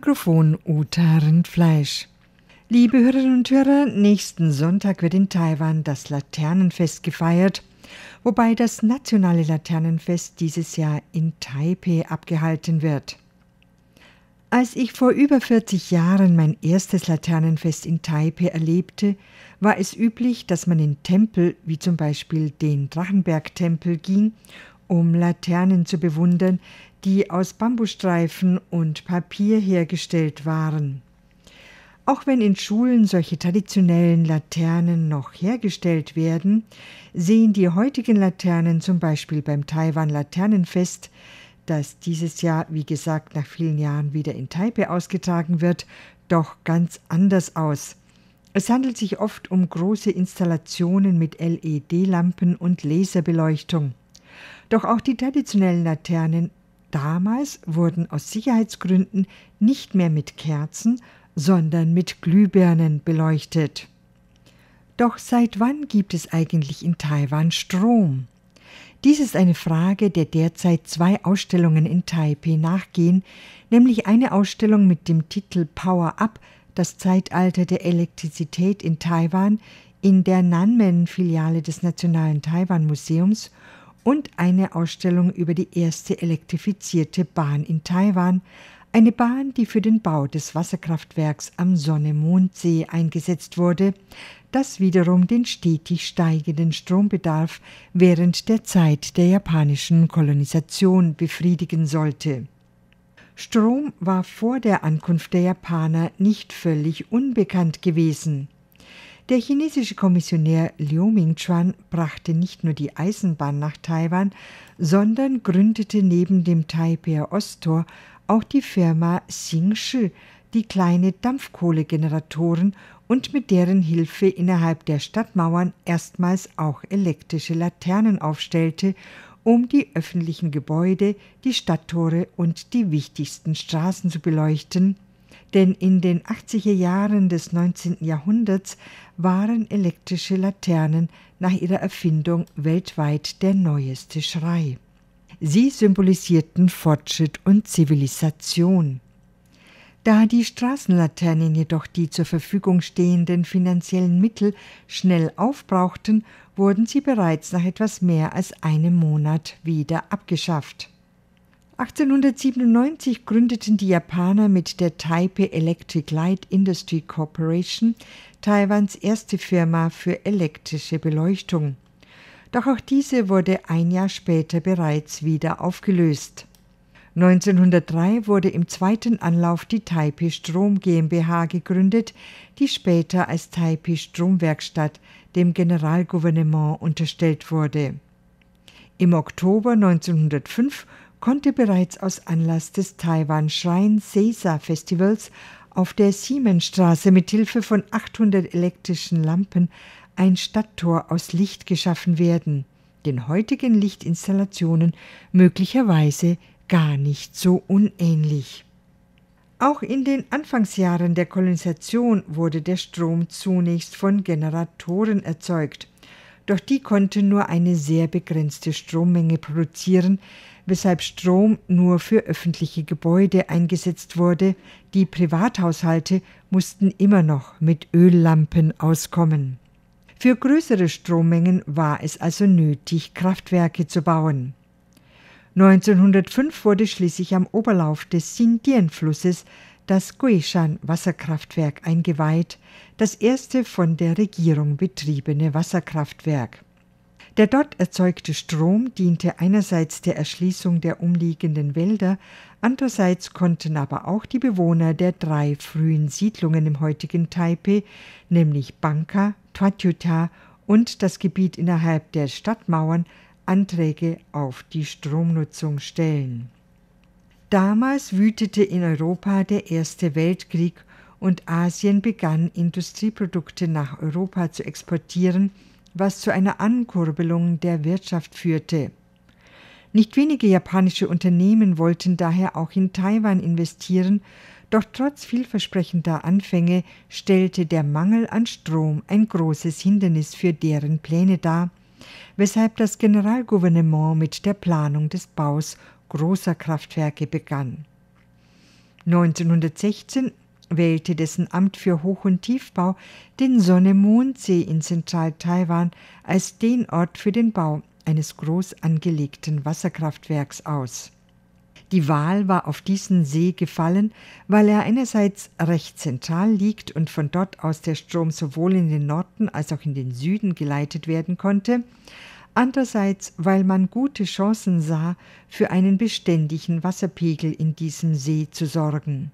Mikrofon Uta Rindfleisch. Liebe Hörerinnen und Hörer, nächsten Sonntag wird in Taiwan das Laternenfest gefeiert, wobei das nationale Laternenfest dieses Jahr in Taipeh abgehalten wird. Als ich vor über 40 Jahren mein erstes Laternenfest in Taipeh erlebte, war es üblich, dass man in Tempel wie zum Beispiel den Drachenberg-Tempel ging um Laternen zu bewundern, die aus Bambusstreifen und Papier hergestellt waren. Auch wenn in Schulen solche traditionellen Laternen noch hergestellt werden, sehen die heutigen Laternen zum Beispiel beim Taiwan Laternenfest, das dieses Jahr, wie gesagt, nach vielen Jahren wieder in Taipei ausgetragen wird, doch ganz anders aus. Es handelt sich oft um große Installationen mit LED-Lampen und Laserbeleuchtung. Doch auch die traditionellen Laternen damals wurden aus Sicherheitsgründen nicht mehr mit Kerzen, sondern mit Glühbirnen beleuchtet. Doch seit wann gibt es eigentlich in Taiwan Strom? Dies ist eine Frage, der derzeit zwei Ausstellungen in Taipei nachgehen, nämlich eine Ausstellung mit dem Titel Power Up, das Zeitalter der Elektrizität in Taiwan in der Nanmen-Filiale des Nationalen Taiwan-Museums und eine Ausstellung über die erste elektrifizierte Bahn in Taiwan, eine Bahn, die für den Bau des Wasserkraftwerks am Sonne-Mondsee eingesetzt wurde, das wiederum den stetig steigenden Strombedarf während der Zeit der japanischen Kolonisation befriedigen sollte. Strom war vor der Ankunft der Japaner nicht völlig unbekannt gewesen. Der chinesische Kommissionär Liu Mingchuan brachte nicht nur die Eisenbahn nach Taiwan, sondern gründete neben dem Taipei Osttor auch die Firma Xingshi, die kleine Dampfkohlegeneratoren und mit deren Hilfe innerhalb der Stadtmauern erstmals auch elektrische Laternen aufstellte, um die öffentlichen Gebäude, die Stadttore und die wichtigsten Straßen zu beleuchten denn in den 80er Jahren des 19. Jahrhunderts waren elektrische Laternen nach ihrer Erfindung weltweit der neueste Schrei. Sie symbolisierten Fortschritt und Zivilisation. Da die Straßenlaternen jedoch die zur Verfügung stehenden finanziellen Mittel schnell aufbrauchten, wurden sie bereits nach etwas mehr als einem Monat wieder abgeschafft. 1897 gründeten die Japaner mit der Taipei Electric Light Industry Corporation Taiwans erste Firma für elektrische Beleuchtung. Doch auch diese wurde ein Jahr später bereits wieder aufgelöst. 1903 wurde im zweiten Anlauf die Taipei Strom GmbH gegründet, die später als Taipei Stromwerkstatt dem Generalgouvernement unterstellt wurde. Im Oktober 1905 konnte bereits aus Anlass des Taiwan Shrine Sesa Festivals auf der Siemensstraße mit Hilfe von 800 elektrischen Lampen ein Stadttor aus Licht geschaffen werden, den heutigen Lichtinstallationen möglicherweise gar nicht so unähnlich. Auch in den Anfangsjahren der Kolonisation wurde der Strom zunächst von Generatoren erzeugt, doch die konnten nur eine sehr begrenzte Strommenge produzieren, weshalb Strom nur für öffentliche Gebäude eingesetzt wurde, die Privathaushalte mussten immer noch mit Öllampen auskommen. Für größere Strommengen war es also nötig, Kraftwerke zu bauen. 1905 wurde schließlich am Oberlauf des Xindian-Flusses das Guishan-Wasserkraftwerk eingeweiht, das erste von der Regierung betriebene Wasserkraftwerk. Der dort erzeugte Strom diente einerseits der Erschließung der umliegenden Wälder, andererseits konnten aber auch die Bewohner der drei frühen Siedlungen im heutigen Taipei, nämlich Banka, Twatjuta und das Gebiet innerhalb der Stadtmauern, Anträge auf die Stromnutzung stellen. Damals wütete in Europa der Erste Weltkrieg und Asien begann Industrieprodukte nach Europa zu exportieren, was zu einer Ankurbelung der Wirtschaft führte. Nicht wenige japanische Unternehmen wollten daher auch in Taiwan investieren, doch trotz vielversprechender Anfänge stellte der Mangel an Strom ein großes Hindernis für deren Pläne dar, weshalb das Generalgouvernement mit der Planung des Baus großer Kraftwerke begann. 1916 wählte dessen Amt für Hoch- und Tiefbau den sonne see in Zentral-Taiwan als den Ort für den Bau eines groß angelegten Wasserkraftwerks aus. Die Wahl war auf diesen See gefallen, weil er einerseits recht zentral liegt und von dort aus der Strom sowohl in den Norden als auch in den Süden geleitet werden konnte, andererseits weil man gute Chancen sah, für einen beständigen Wasserpegel in diesem See zu sorgen.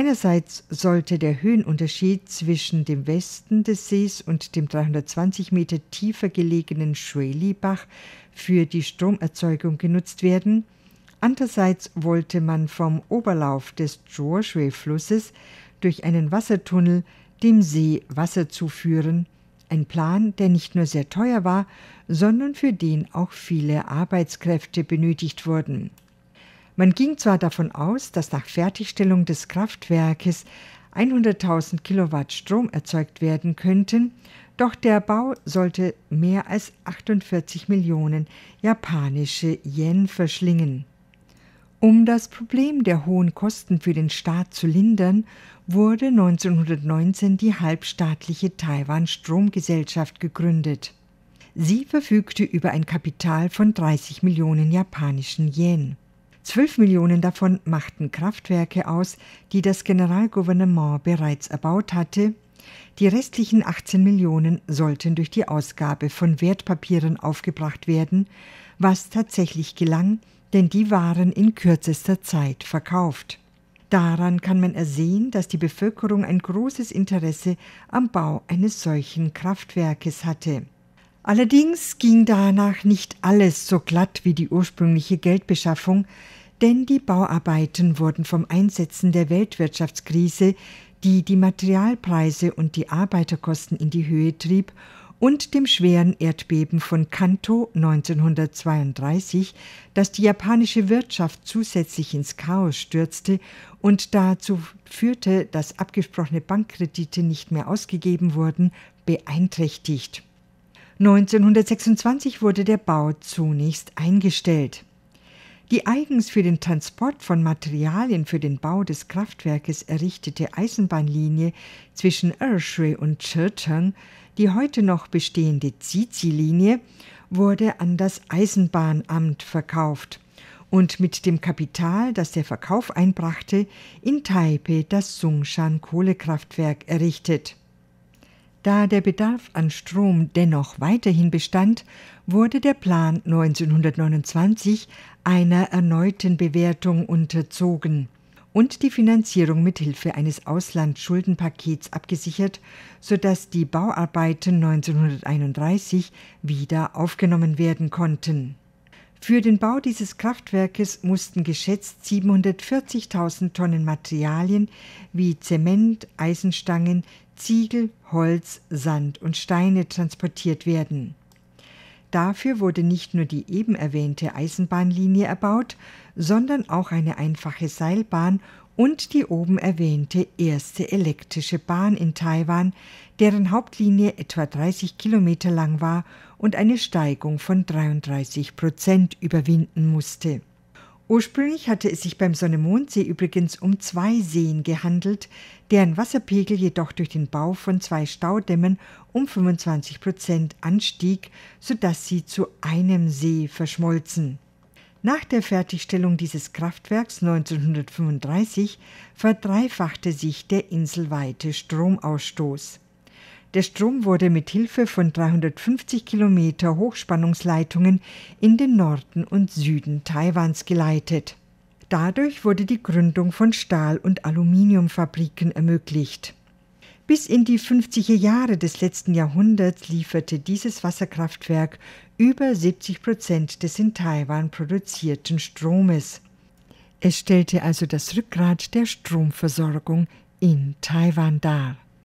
Einerseits sollte der Höhenunterschied zwischen dem Westen des Sees und dem 320 Meter tiefer gelegenen Schweli-Bach für die Stromerzeugung genutzt werden. Andererseits wollte man vom Oberlauf des Jorshwe-Flusses durch einen Wassertunnel dem See Wasser zuführen. Ein Plan, der nicht nur sehr teuer war, sondern für den auch viele Arbeitskräfte benötigt wurden. Man ging zwar davon aus, dass nach Fertigstellung des Kraftwerkes 100.000 Kilowatt Strom erzeugt werden könnten, doch der Bau sollte mehr als 48 Millionen japanische Yen verschlingen. Um das Problem der hohen Kosten für den Staat zu lindern, wurde 1919 die halbstaatliche Taiwan Stromgesellschaft gegründet. Sie verfügte über ein Kapital von 30 Millionen japanischen Yen. 12 Millionen davon machten Kraftwerke aus, die das Generalgouvernement bereits erbaut hatte. Die restlichen 18 Millionen sollten durch die Ausgabe von Wertpapieren aufgebracht werden, was tatsächlich gelang, denn die waren in kürzester Zeit verkauft. Daran kann man ersehen, dass die Bevölkerung ein großes Interesse am Bau eines solchen Kraftwerkes hatte. Allerdings ging danach nicht alles so glatt wie die ursprüngliche Geldbeschaffung, denn die Bauarbeiten wurden vom Einsetzen der Weltwirtschaftskrise, die die Materialpreise und die Arbeiterkosten in die Höhe trieb, und dem schweren Erdbeben von Kanto 1932, das die japanische Wirtschaft zusätzlich ins Chaos stürzte und dazu führte, dass abgesprochene Bankkredite nicht mehr ausgegeben wurden, beeinträchtigt. 1926 wurde der Bau zunächst eingestellt. Die eigens für den Transport von Materialien für den Bau des Kraftwerkes errichtete Eisenbahnlinie zwischen Ershwe und Churchern, die heute noch bestehende Zizi-Linie, wurde an das Eisenbahnamt verkauft und mit dem Kapital, das der Verkauf einbrachte, in Taipei das sungshan Kohlekraftwerk errichtet. Da der Bedarf an Strom dennoch weiterhin bestand, wurde der Plan 1929 einer erneuten Bewertung unterzogen und die Finanzierung mithilfe eines Auslandsschuldenpakets abgesichert, sodass die Bauarbeiten 1931 wieder aufgenommen werden konnten für den Bau dieses Kraftwerkes mussten geschätzt 740.000 Tonnen Materialien wie Zement, Eisenstangen, Ziegel, Holz, Sand und Steine transportiert werden. Dafür wurde nicht nur die eben erwähnte Eisenbahnlinie erbaut, sondern auch eine einfache Seilbahn und die oben erwähnte erste elektrische Bahn in Taiwan, deren Hauptlinie etwa 30 Kilometer lang war und eine Steigung von 33 Prozent überwinden musste. Ursprünglich hatte es sich beim Sonne-Mondsee übrigens um zwei Seen gehandelt, deren Wasserpegel jedoch durch den Bau von zwei Staudämmen um 25 Prozent anstieg, sodass sie zu einem See verschmolzen. Nach der Fertigstellung dieses Kraftwerks 1935 verdreifachte sich der inselweite Stromausstoß. Der Strom wurde mit Hilfe von 350 Kilometer Hochspannungsleitungen in den Norden und Süden Taiwans geleitet. Dadurch wurde die Gründung von Stahl- und Aluminiumfabriken ermöglicht. Bis in die 50er Jahre des letzten Jahrhunderts lieferte dieses Wasserkraftwerk über 70 Prozent des in Taiwan produzierten Stromes. Es stellte also das Rückgrat der Stromversorgung in Taiwan dar.